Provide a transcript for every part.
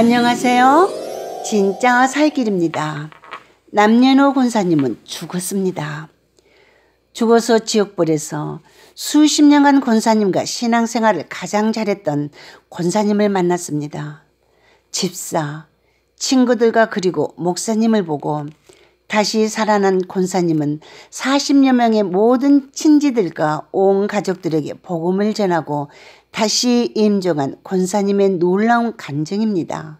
안녕하세요. 진짜 살길입니다. 남년호 권사님은 죽었습니다. 죽어서 지옥벌에서 수십 년간 권사님과 신앙생활을 가장 잘했던 권사님을 만났습니다. 집사, 친구들과 그리고 목사님을 보고 다시 살아난 권사님은 40여 명의 모든 친지들과 온 가족들에게 복음을 전하고 다시 임종한 권사님의 놀라운 간증입니다.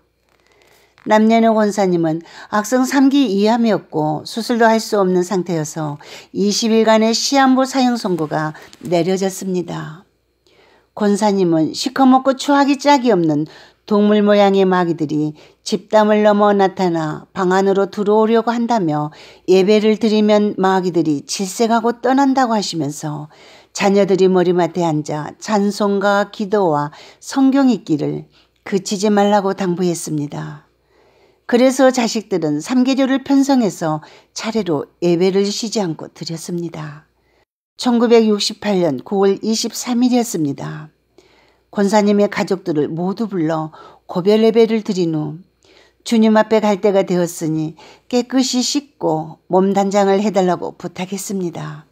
남녀노 권사님은 악성 3기 이하였고 수술도 할 수 없는 상태여서 20일간의 시한부 사형 선고가 내려졌습니다. 권사님은 시커멓고 추하기 짝이 없는 동물 모양의 마귀들이 집담을 넘어 나타나 방 안으로 들어오려고 한다며 예배를 드리면 마귀들이 질색하고 떠난다고 하시면서 자녀들이 머리맡에 앉아 찬송과 기도와 성경 읽기를 그치지 말라고 당부했습니다. 그래서 자식들은 삼계조를 편성해서 차례로 예배를 쉬지 않고 드렸습니다. 1968년 9월 23일이었습니다. 권사님의 가족들을 모두 불러 고별 예배를 드린 후 주님 앞에 갈 때가 되었으니 깨끗이 씻고 몸 단장을 해달라고 부탁했습니다.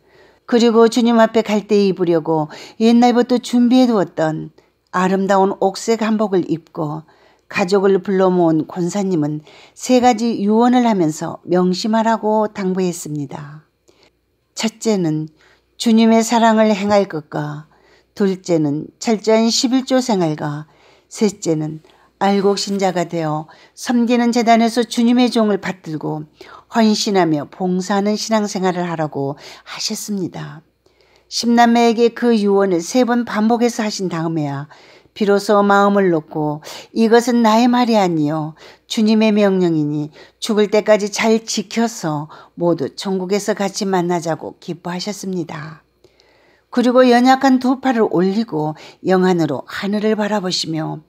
그리고 주님 앞에 갈 때 입으려고 옛날부터 준비해두었던 아름다운 옥색 한복을 입고 가족을 불러 모은 권사님은 세 가지 유언을 하면서 명심하라고 당부했습니다. 첫째는 주님의 사랑을 행할 것과 둘째는 철저한 11조 생활과 셋째는 알곡신자가 되어 섬기는 재단에서 주님의 종을 받들고 헌신하며 봉사하는 신앙생활을 하라고 하셨습니다. 십남매에게 그 유언을 세 번 반복해서 하신 다음에야 비로소 마음을 놓고 이것은 나의 말이 아니요 주님의 명령이니 죽을 때까지 잘 지켜서 모두 천국에서 같이 만나자고 기뻐하셨습니다. 그리고 연약한 두 팔을 올리고 영안으로 하늘을 바라보시며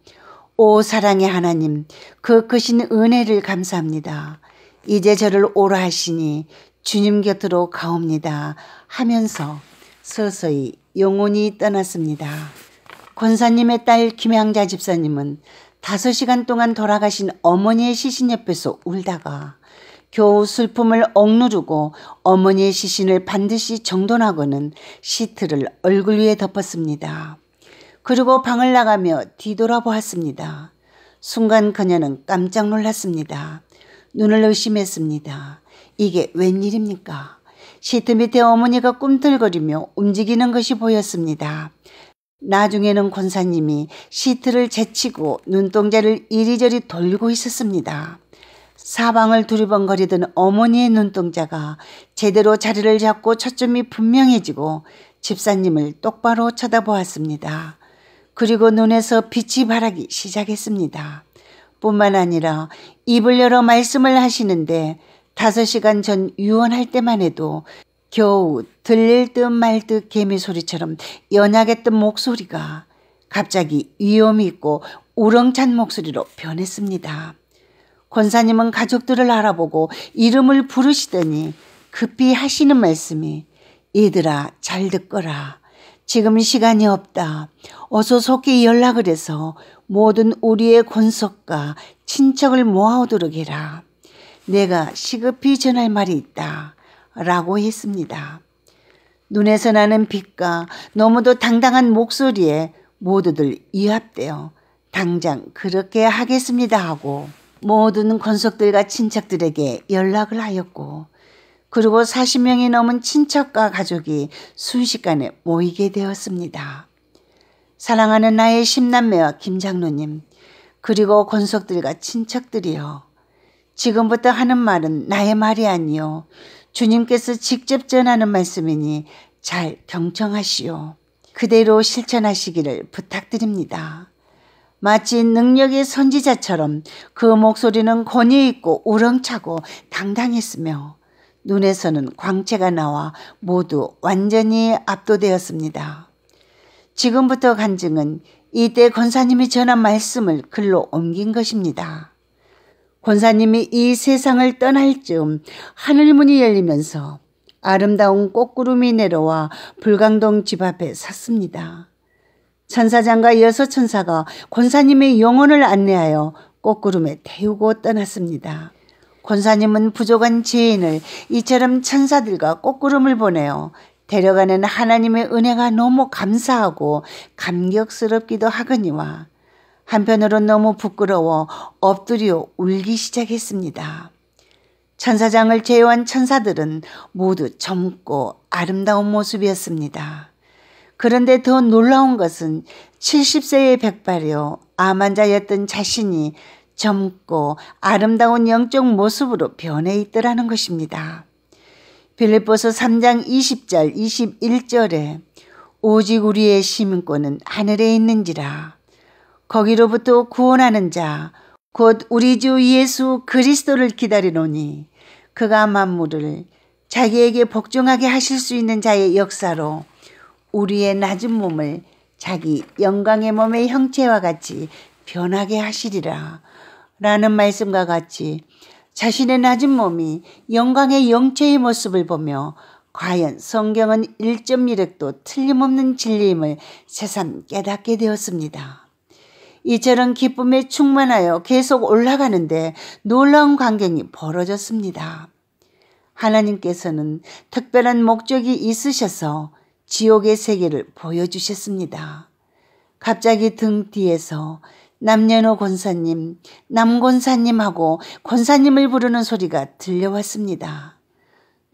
오 사랑의 하나님 그 크신 은혜를 감사합니다. 이제 저를 오라 하시니 주님 곁으로 가옵니다 하면서 서서히 영혼이 떠났습니다. 권사님의 딸 김양자 집사님은 다섯 시간 동안 돌아가신 어머니의 시신 옆에서 울다가 겨우 슬픔을 억누르고 어머니의 시신을 반드시 정돈하고는 시트를 얼굴 위에 덮었습니다. 그리고 방을 나가며 뒤돌아보았습니다. 순간 그녀는 깜짝 놀랐습니다. 눈을 의심했습니다. 이게 웬일입니까? 시트 밑에 어머니가 꿈틀거리며 움직이는 것이 보였습니다. 나중에는 권사님이 시트를 제치고 눈동자를 이리저리 돌고 리 있었습니다. 사방을 두리번거리던 어머니의 눈동자가 제대로 자리를 잡고 초점이 분명해지고 집사님을 똑바로 쳐다보았습니다. 그리고 눈에서 빛이 바라기 시작했습니다. 뿐만 아니라 입을 열어 말씀을 하시는데 5 시간 전 유언할 때만 해도 겨우 들릴 듯 말 듯 개미 소리처럼 연약했던 목소리가 갑자기 위험이 있고 우렁찬 목소리로 변했습니다. 권사님은 가족들을 알아보고 이름을 부르시더니 급히 하시는 말씀이 얘들아 잘 듣거라. 지금 시간이 없다. 어서 속히 연락을 해서 모든 우리의 권속과 친척을 모아오도록 해라. 내가 시급히 전할 말이 있다. 라고 했습니다. 눈에서 나는 빛과 너무도 당당한 목소리에 모두들 이합되어 당장 그렇게 하겠습니다 하고 모든 권속들과 친척들에게 연락을 하였고 그리고 40명이 넘은 친척과 가족이 순식간에 모이게 되었습니다. 사랑하는 나의 심남매와 김장로님 그리고 권속들과 친척들이여 지금부터 하는 말은 나의 말이 아니요 주님께서 직접 전하는 말씀이니 잘 경청하시오. 그대로 실천하시기를 부탁드립니다. 마치 능력의 선지자처럼 그 목소리는 권위 있고 우렁차고 당당했으며 눈에서는 광채가 나와 모두 완전히 압도되었습니다. 지금부터 간증은 이때 권사님이 전한 말씀을 글로 옮긴 것입니다. 권사님이 이 세상을 떠날 즈음 하늘문이 열리면서 아름다운 꽃구름이 내려와 불광동 집 앞에 섰습니다. 천사장과 여섯 천사가 권사님의 영혼을 안내하여 꽃구름에 태우고 떠났습니다. 권사님은 부족한 죄인을 이처럼 천사들과 꽃구름을 보내어 데려가는 하나님의 은혜가 너무 감사하고 감격스럽기도 하거니와 한편으론 너무 부끄러워 엎드려 울기 시작했습니다. 천사장을 제외한 천사들은 모두 젊고 아름다운 모습이었습니다. 그런데 더 놀라운 것은 70세의 백발이요 암환자였던 자신이 젊고 아름다운 영적 모습으로 변해 있더라는 것입니다. 빌립보서 3장 20절 21절에 오직 우리의 시민권은 하늘에 있는지라 거기로부터 구원하는 자 곧 우리 주 예수 그리스도를 기다리노니 그가 만물을 자기에게 복종하게 하실 수 있는 자의 역사로 우리의 낮은 몸을 자기 영광의 몸의 형체와 같이 변하게 하시리라. 라는 말씀과 같이 자신의 낮은 몸이 영광의 영체의 모습을 보며 과연 성경은 1미획도 틀림없는 진리임을 새삼 깨닫게 되었습니다. 이처럼 기쁨에 충만하여 계속 올라가는데 놀라운 광경이 벌어졌습니다. 하나님께서는 특별한 목적이 있으셔서 지옥의 세계를 보여주셨습니다. 갑자기 등 뒤에서 남녀노 권사님, 남권사님하고 권사님을 부르는 소리가 들려왔습니다.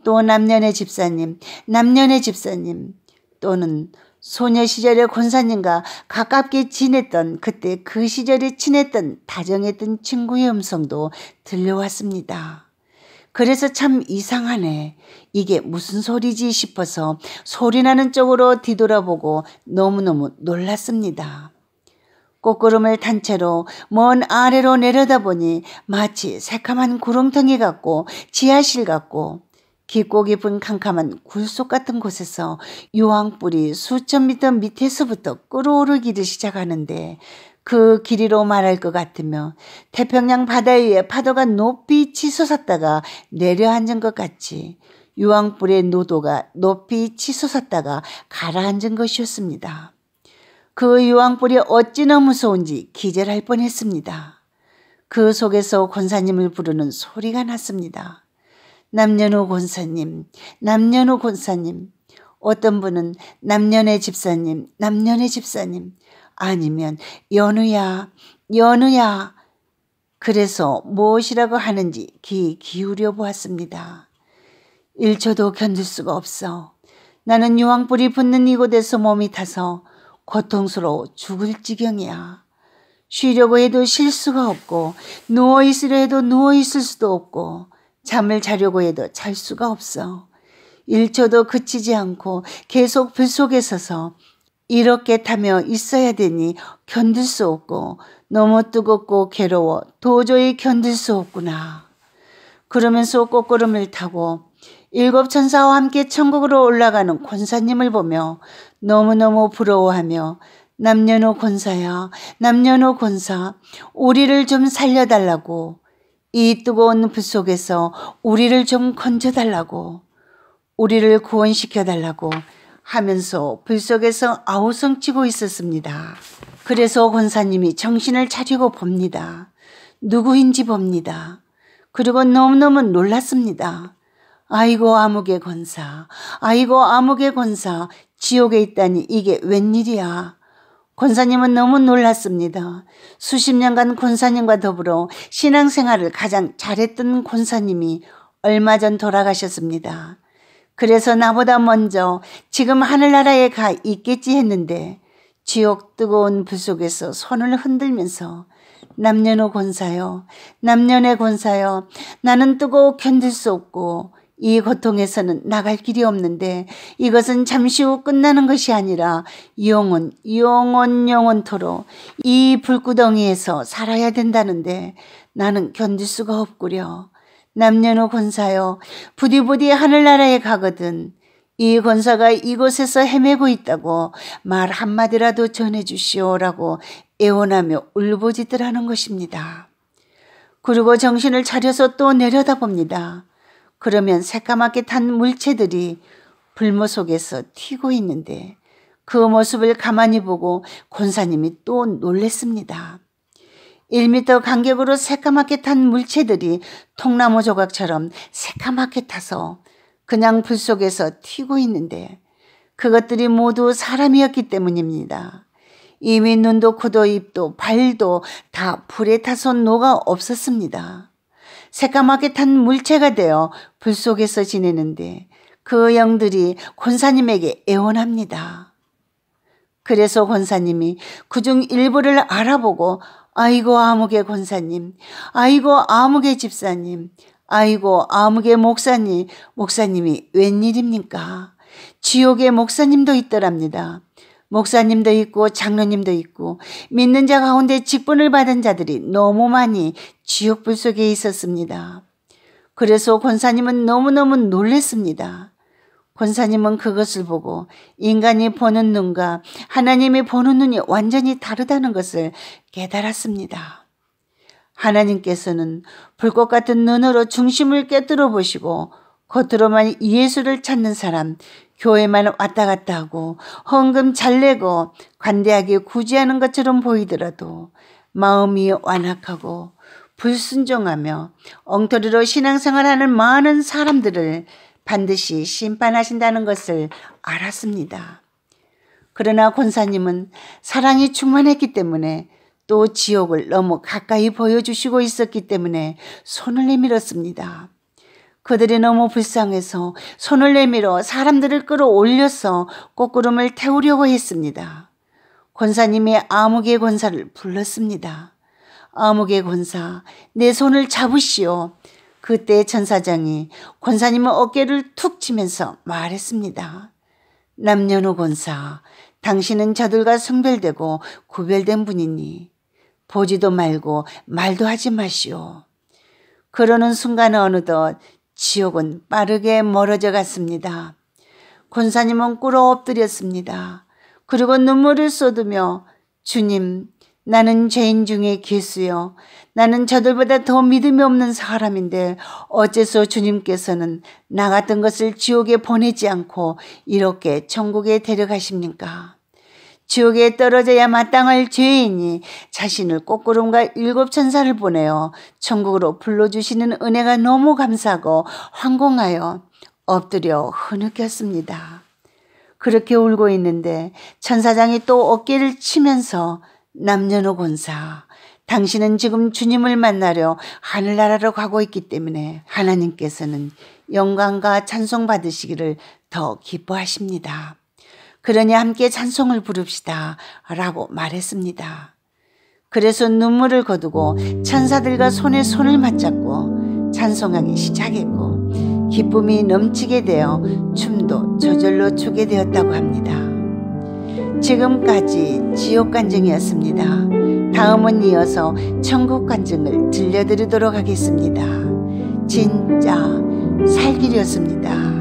또 남년의 집사님, 남년의 집사님, 또는 소녀 시절의 권사님과 가깝게 지냈던 그때 그 시절에 친했던 다정했던 친구의 음성도 들려왔습니다. 그래서 참 이상하네. 이게 무슨 소리지 싶어서 소리나는 쪽으로 뒤돌아보고 너무너무 놀랐습니다. 꽃구름을 탄 채로 먼 아래로 내려다보니 마치 새카만 구름텅이 같고 지하실 같고 깊고 깊은 캄캄한 굴속 같은 곳에서 유황불이 수천 미터 밑에서부터 끓어오르기를 시작하는데 그 길이로 말할 것 같으며 태평양 바다 위에 파도가 높이 치솟았다가 내려앉은 것 같이 유황불의 노도가 높이 치솟았다가 가라앉은 것이었습니다. 그 유황불이 어찌나 무서운지 기절할 뻔했습니다. 그 속에서 권사님을 부르는 소리가 났습니다. 남년호 권사님, 남년호 권사님, 어떤 분은 남년의 집사님, 남년의 집사님, 아니면 연우야, 연우야. 그래서 무엇이라고 하는지 귀 기울여 보았습니다. 1초도 견딜 수가 없어. 나는 유황불이 붙는 이곳에서 몸이 타서 고통스러워 죽을 지경이야. 쉬려고 해도 쉴 수가 없고 누워 있으려 해도 누워 있을 수도 없고 잠을 자려고 해도 잘 수가 없어. 1초도 그치지 않고 계속 불 속에 서서 이렇게 타며 있어야 되니 견딜 수 없고 너무 뜨겁고 괴로워 도저히 견딜 수 없구나. 그러면서 꼬꾸름을 타고 일곱 천사와 함께 천국으로 올라가는 권사님을 보며 너무너무 부러워하며 남녀노 권사야, 남녀노 권사, 우리를 좀 살려달라고 이 뜨거운 불 속에서 우리를 좀 건져달라고, 우리를 구원시켜달라고 하면서 불 속에서 아우성치고 있었습니다. 그래서 권사님이 정신을 차리고 봅니다. 누구인지 봅니다. 그리고 너무너무 놀랐습니다. 아이고 암흑의 권사, 아이고 암흑의 권사, 지옥에 있다니 이게 웬일이야. 권사님은 너무 놀랐습니다. 수십 년간 권사님과 더불어 신앙생활을 가장 잘했던 권사님이 얼마 전 돌아가셨습니다. 그래서 나보다 먼저 지금 하늘나라에 가 있겠지 했는데 지옥 뜨거운 불 속에서 손을 흔들면서 남녀노 권사요, 남녀네 권사요, 나는 뜨거워 견딜 수 없고 이 고통에서는 나갈 길이 없는데 이것은 잠시 후 끝나는 것이 아니라 영원, 영원, 영원토록 이 불구덩이에서 살아야 된다는데 나는 견딜 수가 없구려. 남녀노 권사여, 부디부디 하늘나라에 가거든. 이 권사가 이곳에서 헤매고 있다고 말 한마디라도 전해주시오라고 애원하며 울부짖더라는 것입니다. 그리고 정신을 차려서 또 내려다봅니다. 그러면 새까맣게 탄 물체들이 불모 속에서 튀고 있는데 그 모습을 가만히 보고 권사님이 또 놀랬습니다. 1미터 간격으로 새까맣게 탄 물체들이 통나무 조각처럼 새까맣게 타서 그냥 불 속에서 튀고 있는데 그것들이 모두 사람이었기 때문입니다. 이미 눈도 코도 입도 발도 다 불에 타서 녹아 없었습니다. 새까맣게 탄 물체가 되어 불 속에서 지내는데 그 영들이 권사님에게 애원합니다. 그래서 권사님이 그 중 일부를 알아보고 아이고 아무개 권사님, 아이고 아무개 집사님, 아이고 아무개 목사님, 목사님이 웬일입니까? 지옥의 목사님도 있더랍니다. 목사님도 있고 장로님도 있고 믿는 자 가운데 직분을 받은 자들이 너무 많이 지옥불 속에 있었습니다. 그래서 권사님은 너무너무 놀랬습니다. 권사님은 그것을 보고 인간이 보는 눈과 하나님이 보는 눈이 완전히 다르다는 것을 깨달았습니다. 하나님께서는 불꽃 같은 눈으로 중심을 깨뜨려 보시고 겉으로만 예수를 찾는 사람, 교회만 왔다 갔다 하고 헌금 잘 내고 관대하게 구제하는 것처럼 보이더라도 마음이 완악하고 불순종하며 엉터리로 신앙생활하는 많은 사람들을 반드시 심판하신다는 것을 알았습니다. 그러나 권사님은 사랑이 충만했기 때문에 또 지옥을 너무 가까이 보여주시고 있었기 때문에 손을 내밀었습니다. 그들이 너무 불쌍해서 손을 내밀어 사람들을 끌어올려서 꽃구름을 태우려고 했습니다. 권사님의 암흑의 권사를 불렀습니다. 암흑의 권사, 내 손을 잡으시오. 그때 천사장이 권사님의 어깨를 툭 치면서 말했습니다. 남녀노 권사, 당신은 저들과 성별되고 구별된 분이니 보지도 말고 말도 하지 마시오. 그러는 순간 어느덧 지옥은 빠르게 멀어져 갔습니다. 군사님은 꿇어 엎드렸습니다. 그리고 눈물을 쏟으며 주님 나는 죄인 중에 개수요. 나는 저들보다 더 믿음이 없는 사람인데 어째서 주님께서는 나 같은 것을 지옥에 보내지 않고 이렇게 천국에 데려가십니까? 지옥에 떨어져야 마땅할 죄인이 자신을 꽃구름과 일곱 천사를 보내어 천국으로 불러주시는 은혜가 너무 감사하고 황공하여 엎드려 흐느꼈습니다. 그렇게 울고 있는데 천사장이 또 어깨를 치면서 남녀노 권사 당신은 지금 주님을 만나려 하늘나라로 가고 있기 때문에 하나님께서는 영광과 찬송 받으시기를 더 기뻐하십니다. 그러니 함께 찬송을 부릅시다. 라고 말했습니다. 그래서 눈물을 거두고 천사들과 손에 손을 맞잡고 찬송하기 시작했고 기쁨이 넘치게 되어 춤도 저절로 추게 되었다고 합니다. 지금까지 지옥 간증이었습니다. 다음은 이어서 천국 간증을 들려드리도록 하겠습니다. 진짜 살길이었습니다.